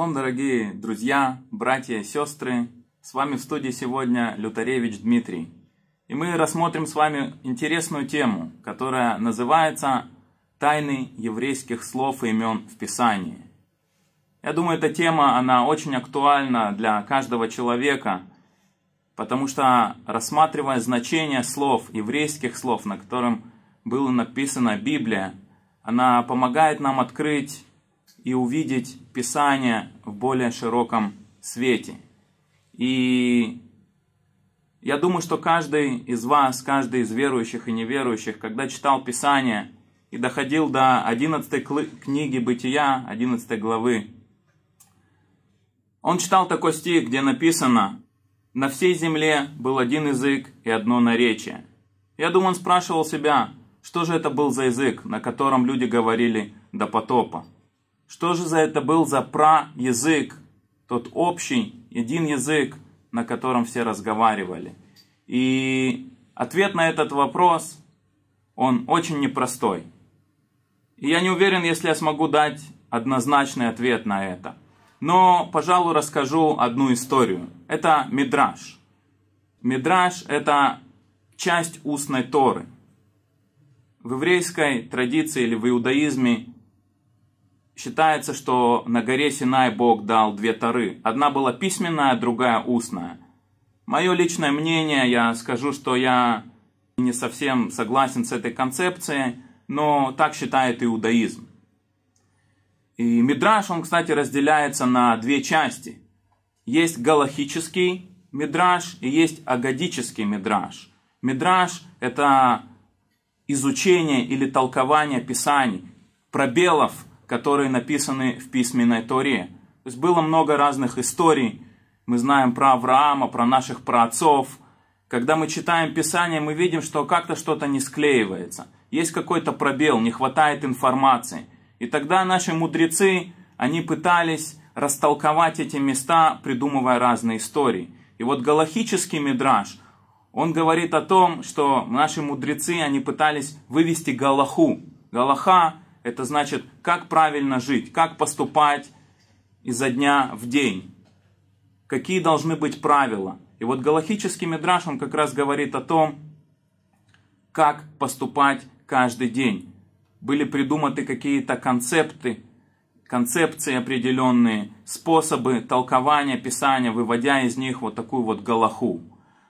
вам, дорогие друзья, братья и сестры! С вами в студии сегодня Лютаревич Дмитрий. И мы рассмотрим с вами интересную тему, которая называется «Тайны еврейских слов и имен в Писании». Я думаю, эта тема, она очень актуальна для каждого человека, потому что, рассматривая значение слов, еврейских слов, на котором была написана Библия, она помогает нам открыть и увидеть Писание в более широком свете. И я думаю, что каждый из вас, каждый из верующих и неверующих, когда читал Писание и доходил до 11 книги Бытия, 11 главы, он читал такой стих, где написано «На всей земле был один язык и одно наречие». Я думаю, он спрашивал себя, что же это был за язык, на котором люди говорили до потопа. Что же за это был за пра-язык, тот общий, един язык, на котором все разговаривали? И ответ на этот вопрос, он очень непростой. И я не уверен, если я смогу дать однозначный ответ на это. Но, пожалуй, расскажу одну историю. Это Мидраш. Мидраш – это часть устной Торы. В еврейской традиции или в иудаизме Считается, что на горе Синай Бог дал две Торы. Одна была письменная, другая устная. Мое личное мнение, я скажу, что я не совсем согласен с этой концепцией, но так считает иудаизм. И Мидраш, он, кстати, разделяется на две части. Есть галахический Мидраш и есть агадический Мидраш. Мидраш – это изучение или толкование Писаний, пробелов – которые написаны в письменной Торе. То есть было много разных историй. Мы знаем про Авраама, про наших праотцов. Когда мы читаем Писание, мы видим, что как-то что-то не склеивается. Есть какой-то пробел, не хватает информации. И тогда наши мудрецы, они пытались растолковать эти места, придумывая разные истории. И вот галахический мидраж, он говорит о том, что наши мудрецы, они пытались вывести галаху. Галаха это значит, как правильно жить, как поступать изо дня в день, какие должны быть правила. И вот галахический мидраш, он как раз говорит о том, как поступать каждый день. Были придуманы какие-то концепты, концепции определенные, способы толкования Писания, выводя из них вот такую вот галаху.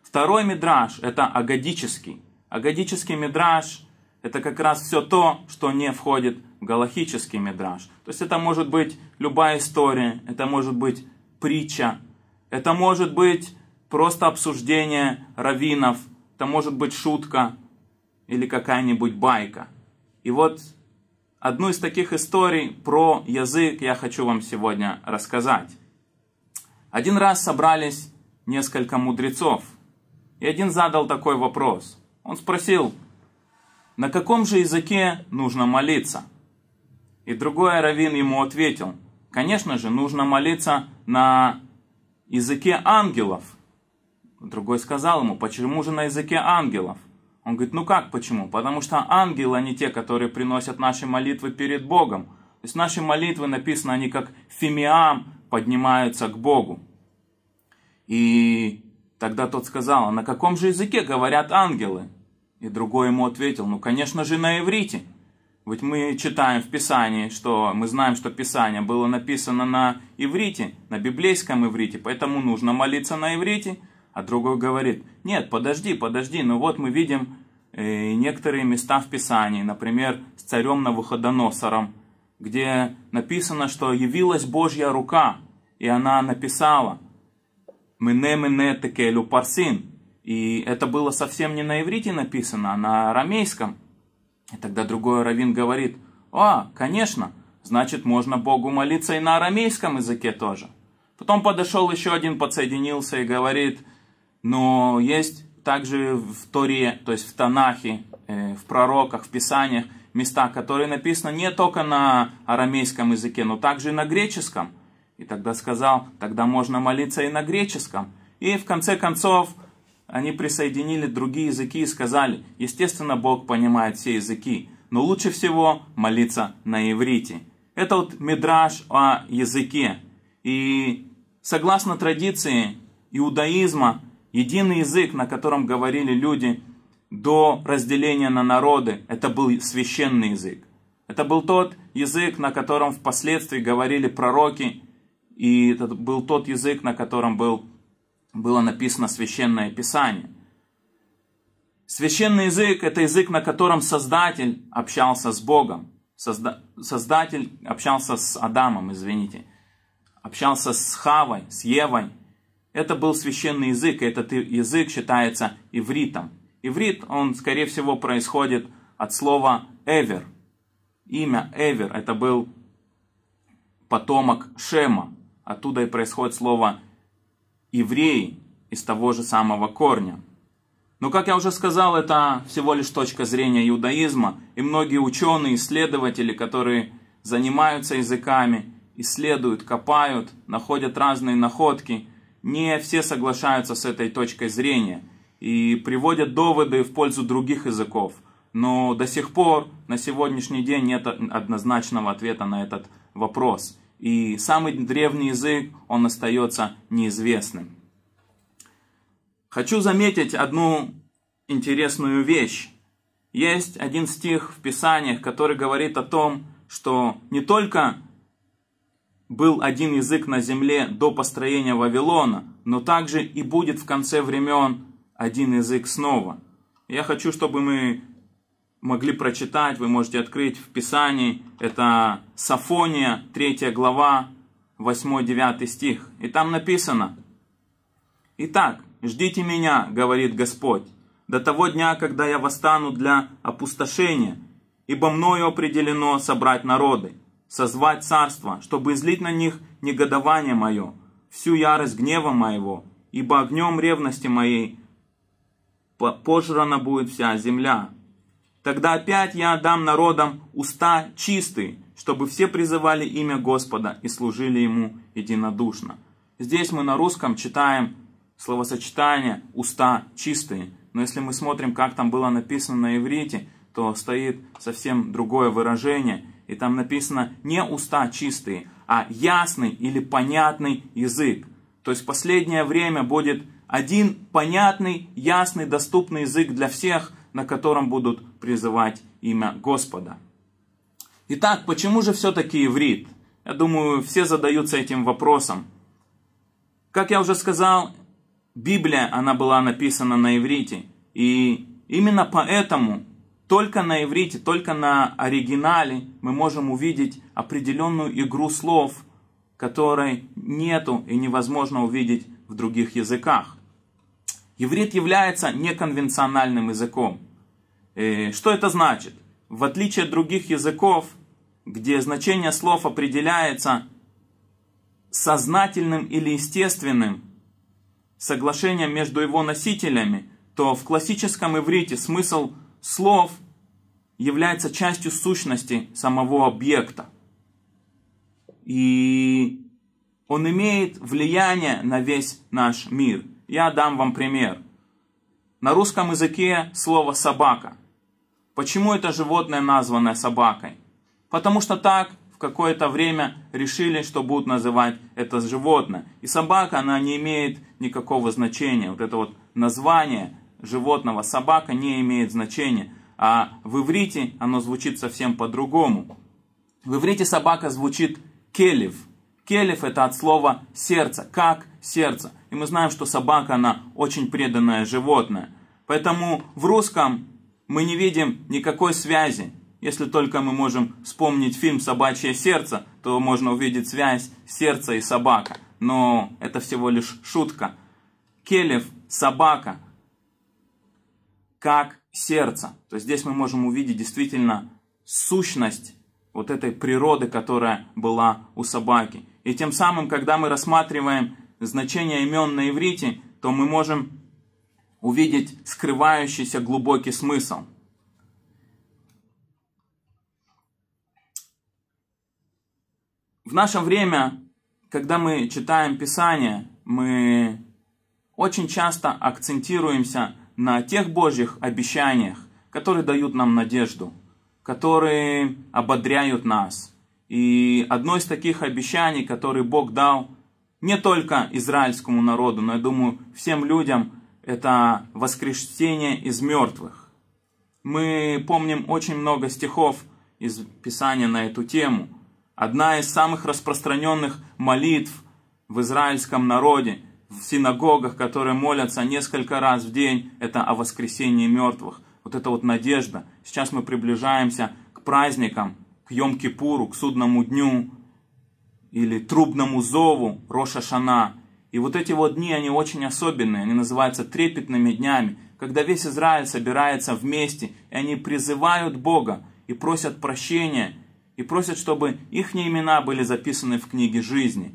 Второй мидраж – это агадический. Агадический мидраж – это как раз все то, что не входит в галахический мидраж. То есть это может быть любая история, это может быть притча, это может быть просто обсуждение раввинов, это может быть шутка или какая-нибудь байка. И вот одну из таких историй про язык я хочу вам сегодня рассказать. Один раз собрались несколько мудрецов, и один задал такой вопрос. Он спросил – на каком же языке нужно молиться? И другой раввин ему ответил, конечно же, нужно молиться на языке ангелов. Другой сказал ему, почему же на языке ангелов? Он говорит, ну как почему? Потому что ангелы, они те, которые приносят наши молитвы перед Богом. То есть наши молитвы, написаны они как фимиам поднимаются к Богу. И тогда тот сказал, «А на каком же языке говорят ангелы? И другой ему ответил, ну, конечно же, на иврите. Ведь мы читаем в Писании, что мы знаем, что Писание было написано на иврите, на библейском иврите, поэтому нужно молиться на иврите. А другой говорит, нет, подожди, подожди, ну вот мы видим э, некоторые места в Писании, например, с царем Навуходоносором, где написано, что явилась Божья рука, и она написала «Мене-мене текелю парсин» И это было совсем не на иврите написано, а на арамейском. И тогда другой раввин говорит, «А, конечно, значит, можно Богу молиться и на арамейском языке тоже». Потом подошел еще один, подсоединился и говорит, «Но «Ну, есть также в Торе, то есть в Танахе, э, в пророках, в Писаниях места, которые написаны не только на арамейском языке, но также и на греческом». И тогда сказал, «Тогда можно молиться и на греческом». И в конце концов, они присоединили другие языки и сказали, естественно, Бог понимает все языки, но лучше всего молиться на иврите. Это вот мидраж о языке. И согласно традиции иудаизма, единый язык, на котором говорили люди до разделения на народы, это был священный язык. Это был тот язык, на котором впоследствии говорили пророки, и это был тот язык, на котором был было написано священное писание. Священный язык – это язык, на котором Создатель общался с Богом. Созда... Создатель общался с Адамом, извините. Общался с Хавой, с Евой. Это был священный язык, и этот язык считается ивритом. Иврит, он, скорее всего, происходит от слова «эвер». Имя «эвер» – это был потомок Шема. Оттуда и происходит слово «эвер» еврей из того же самого корня. Но, как я уже сказал, это всего лишь точка зрения иудаизма, и многие ученые, исследователи, которые занимаются языками, исследуют, копают, находят разные находки, не все соглашаются с этой точкой зрения и приводят доводы в пользу других языков. Но до сих пор, на сегодняшний день, нет однозначного ответа на этот вопрос – и самый древний язык, он остается неизвестным. Хочу заметить одну интересную вещь. Есть один стих в Писаниях, который говорит о том, что не только был один язык на земле до построения Вавилона, но также и будет в конце времен один язык снова. Я хочу, чтобы мы могли прочитать, вы можете открыть в Писании, это Сафония, 3 глава, 8-9 стих. И там написано, «Итак, ждите меня, говорит Господь, до того дня, когда я восстану для опустошения, ибо мною определено собрать народы, созвать царство, чтобы излить на них негодование мое, всю ярость гнева моего, ибо огнем ревности моей пожрана будет вся земля, Тогда опять я дам народам уста чистые, чтобы все призывали имя Господа и служили Ему единодушно. Здесь мы на русском читаем словосочетание «уста чистые». Но если мы смотрим, как там было написано на иврите, то стоит совсем другое выражение. И там написано не «уста чистые», а «ясный» или «понятный язык». То есть в последнее время будет один понятный, ясный, доступный язык для всех, на котором будут призывать имя Господа. Итак, почему же все-таки иврит? Я думаю, все задаются этим вопросом. Как я уже сказал, Библия, она была написана на иврите. И именно поэтому только на иврите, только на оригинале мы можем увидеть определенную игру слов, которой нету и невозможно увидеть в других языках. Иврит является неконвенциональным языком. Э, что это значит? В отличие от других языков, где значение слов определяется сознательным или естественным соглашением между его носителями, то в классическом иврите смысл слов является частью сущности самого объекта. И он имеет влияние на весь наш мир. Я дам вам пример. На русском языке слово «собака» Почему это животное названо собакой? Потому что так в какое-то время решили, что будут называть это животное. И собака, она не имеет никакого значения. Вот это вот название животного собака не имеет значения. А в иврите оно звучит совсем по-другому. В иврите собака звучит келев. Келев это от слова сердце, как сердце. И мы знаем, что собака, она очень преданное животное. Поэтому в русском мы не видим никакой связи. Если только мы можем вспомнить фильм «Собачье сердце», то можно увидеть связь сердца и собака. Но это всего лишь шутка. Келев – собака, как сердце. То есть здесь мы можем увидеть действительно сущность вот этой природы, которая была у собаки. И тем самым, когда мы рассматриваем значение имен на иврите, то мы можем увидеть скрывающийся глубокий смысл. В наше время, когда мы читаем Писание, мы очень часто акцентируемся на тех Божьих обещаниях, которые дают нам надежду, которые ободряют нас. И одно из таких обещаний, которые Бог дал не только израильскому народу, но, я думаю, всем людям – это воскрешение из мертвых. Мы помним очень много стихов из Писания на эту тему. Одна из самых распространенных молитв в израильском народе, в синагогах, которые молятся несколько раз в день, это о воскресении мертвых. Вот это вот надежда. Сейчас мы приближаемся к праздникам, к Йом-Кипуру, к судному дню или трубному зову Роша Шана – и вот эти вот дни, они очень особенные, они называются трепетными днями, когда весь Израиль собирается вместе, и они призывают Бога и просят прощения, и просят, чтобы их имена были записаны в книге жизни.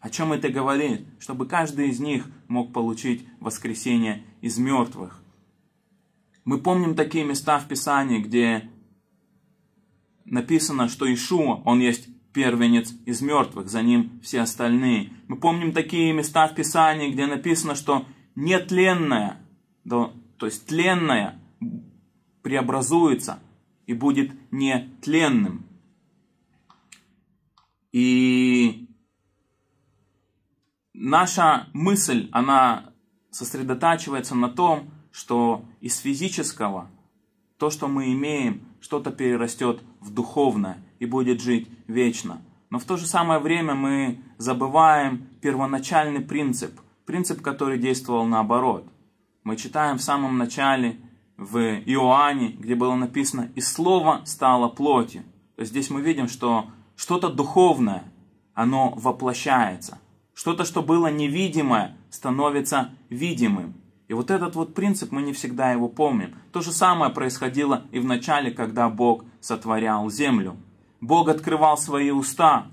О чем это говорит? Чтобы каждый из них мог получить воскресение из мертвых. Мы помним такие места в Писании, где написано, что Ишуа, он есть первенец из мертвых, за ним все остальные. Мы помним такие места в Писании, где написано, что нетленное, да, то есть тленное преобразуется и будет нетленным. И наша мысль, она сосредотачивается на том, что из физического – то, что мы имеем, что-то перерастет в духовное и будет жить вечно. Но в то же самое время мы забываем первоначальный принцип, принцип, который действовал наоборот. Мы читаем в самом начале в Иоанне, где было написано «И слово стало плотью». То есть здесь мы видим, что что-то духовное, оно воплощается. Что-то, что было невидимое, становится видимым. И вот этот вот принцип, мы не всегда его помним. То же самое происходило и в начале, когда Бог сотворял землю. Бог открывал свои уста,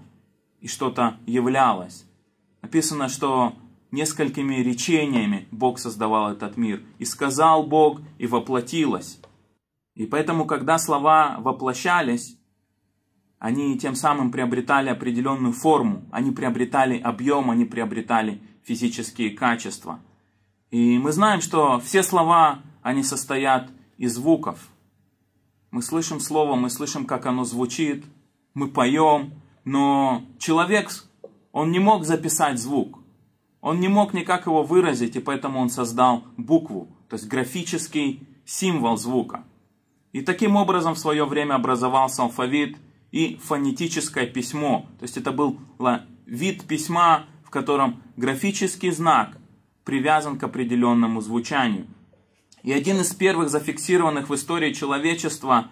и что-то являлось. Написано, что несколькими речениями Бог создавал этот мир. И сказал Бог, и воплотилось. И поэтому, когда слова воплощались, они тем самым приобретали определенную форму, они приобретали объем, они приобретали физические качества – и мы знаем, что все слова, они состоят из звуков. Мы слышим слово, мы слышим, как оно звучит, мы поем, но человек, он не мог записать звук. Он не мог никак его выразить, и поэтому он создал букву, то есть графический символ звука. И таким образом в свое время образовался алфавит и фонетическое письмо. То есть это был вид письма, в котором графический знак привязан к определенному звучанию. И один из первых зафиксированных в истории человечества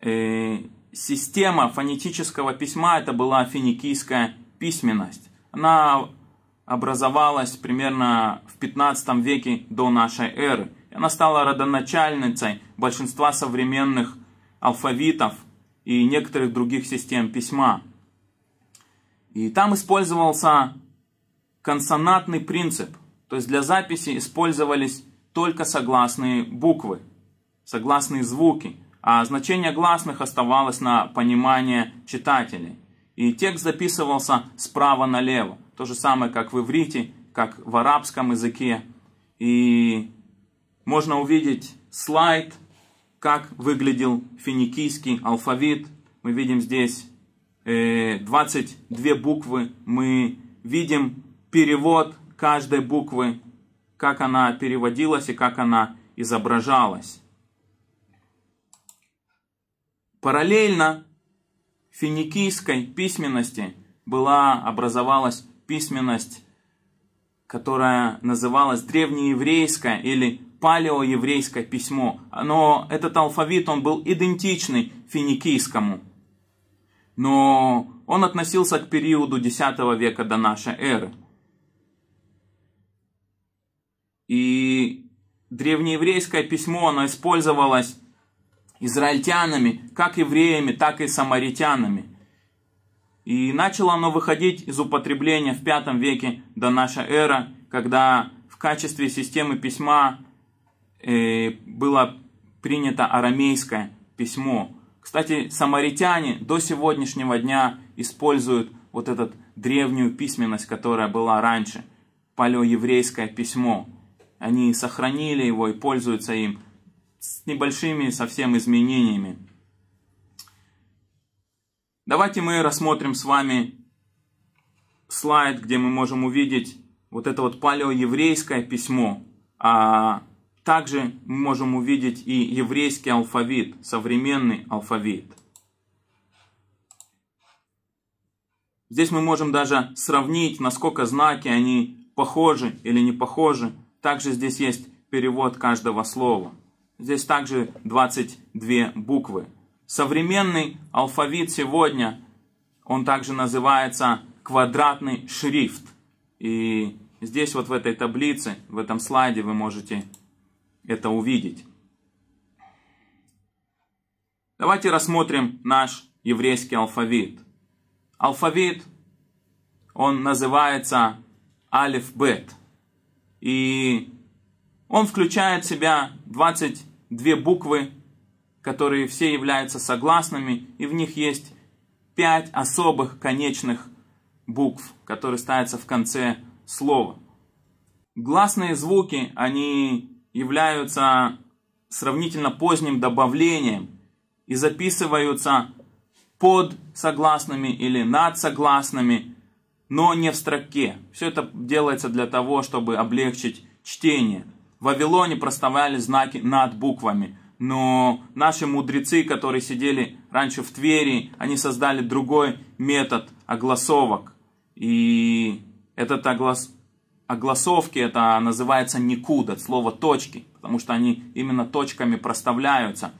э, система фонетического письма это была финикийская письменность. Она образовалась примерно в 15 веке до нашей эры. Она стала родоначальницей большинства современных алфавитов и некоторых других систем письма. И там использовался консонатный принцип – то есть для записи использовались только согласные буквы, согласные звуки, а значение гласных оставалось на понимание читателей. И текст записывался справа налево, то же самое, как в иврите, как в арабском языке. И можно увидеть слайд, как выглядел финикийский алфавит. Мы видим здесь 22 э, буквы, мы видим перевод каждой буквы, как она переводилась и как она изображалась. Параллельно финикийской письменности была, образовалась письменность, которая называлась древнееврейское или палеоеврейское письмо. Но этот алфавит, он был идентичный финикийскому. Но он относился к периоду X века до нашей эры. И древнееврейское письмо, оно использовалось израильтянами, как евреями, так и самаритянами. И начало оно выходить из употребления в V веке до нашей эры, когда в качестве системы письма э, было принято арамейское письмо. Кстати, самаритяне до сегодняшнего дня используют вот эту древнюю письменность, которая была раньше, палеоеврейское письмо. Они сохранили его и пользуются им с небольшими совсем изменениями. Давайте мы рассмотрим с вами слайд, где мы можем увидеть вот это вот палеоеврейское письмо, а также мы можем увидеть и еврейский алфавит, современный алфавит. Здесь мы можем даже сравнить, насколько знаки они похожи или не похожи. Также здесь есть перевод каждого слова. Здесь также 22 буквы. Современный алфавит сегодня, он также называется квадратный шрифт. И здесь вот в этой таблице, в этом слайде вы можете это увидеть. Давайте рассмотрим наш еврейский алфавит. Алфавит, он называется альф-бет. И он включает в себя 22 буквы, которые все являются согласными, и в них есть 5 особых конечных букв, которые ставятся в конце слова. Гласные звуки, они являются сравнительно поздним добавлением и записываются под согласными или над согласными – но не в строке. Все это делается для того, чтобы облегчить чтение. В Вавилоне проставляли знаки над буквами, но наши мудрецы, которые сидели раньше в Твери, они создали другой метод огласовок. И этот оглас... огласовки, это называется никуда слово точки, потому что они именно точками проставляются.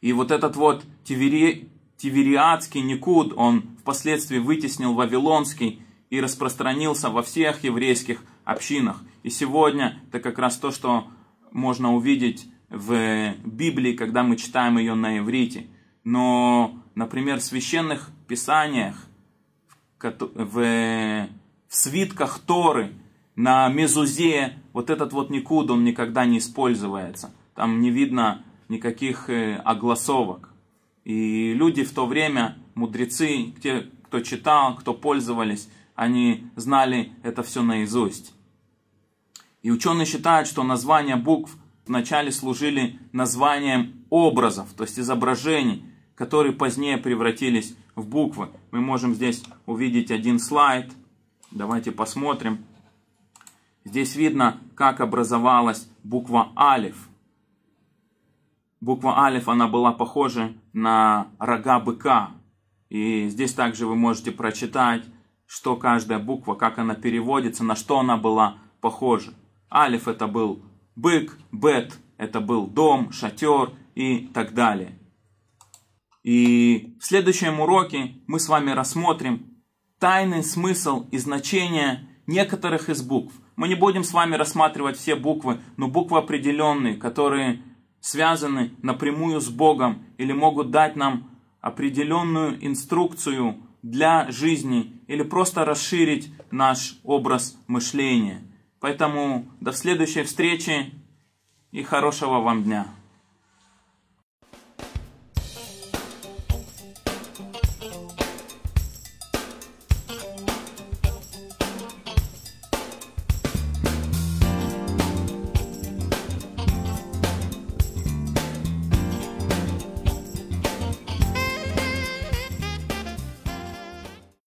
И вот этот вот тивери... тивериадский никуд, он впоследствии вытеснил Вавилонский и распространился во всех еврейских общинах. И сегодня это как раз то, что можно увидеть в Библии, когда мы читаем ее на иврите. Но, например, в священных писаниях, в, в свитках Торы, на Мезузе, вот этот вот никуда он никогда не используется. Там не видно никаких э, огласовок. И люди в то время мудрецы, те, кто читал, кто пользовались, они знали это все наизусть. И ученые считают, что названия букв вначале служили названием образов, то есть изображений, которые позднее превратились в буквы. Мы можем здесь увидеть один слайд. Давайте посмотрим. Здесь видно, как образовалась буква Алиф. Буква Алиф, она была похожа на рога быка. И здесь также вы можете прочитать, что каждая буква, как она переводится, на что она была похожа. Алиф это был бык, бет это был дом, шатер и так далее. И в следующем уроке мы с вами рассмотрим тайный смысл и значение некоторых из букв. Мы не будем с вами рассматривать все буквы, но буквы определенные, которые связаны напрямую с Богом или могут дать нам определенную инструкцию для жизни или просто расширить наш образ мышления. Поэтому до следующей встречи и хорошего вам дня!